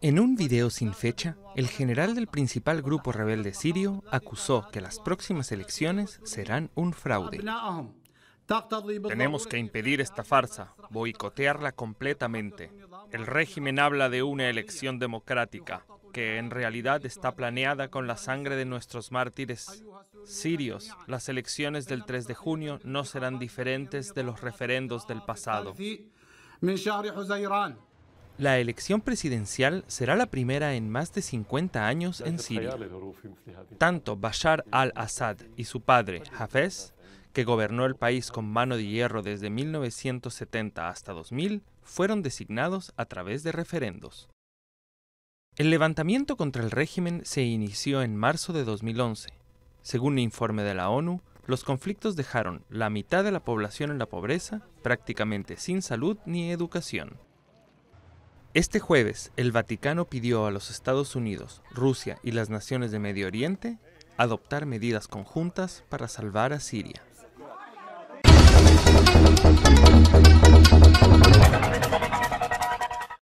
En un video sin fecha, el general del principal grupo rebelde sirio acusó que las próximas elecciones serán un fraude. Tenemos que impedir esta farsa, boicotearla completamente. El régimen habla de una elección democrática, que en realidad está planeada con la sangre de nuestros mártires sirios. Las elecciones del 3 de junio no serán diferentes de los referendos del pasado. La elección presidencial será la primera en más de 50 años en Siria. Tanto Bashar al-Assad y su padre, Hafez, que gobernó el país con mano de hierro desde 1970 hasta 2000, fueron designados a través de referendos. El levantamiento contra el régimen se inició en marzo de 2011. Según un informe de la ONU, los conflictos dejaron la mitad de la población en la pobreza, prácticamente sin salud ni educación. Este jueves, el Vaticano pidió a los Estados Unidos, Rusia y las naciones de Medio Oriente adoptar medidas conjuntas para salvar a Siria.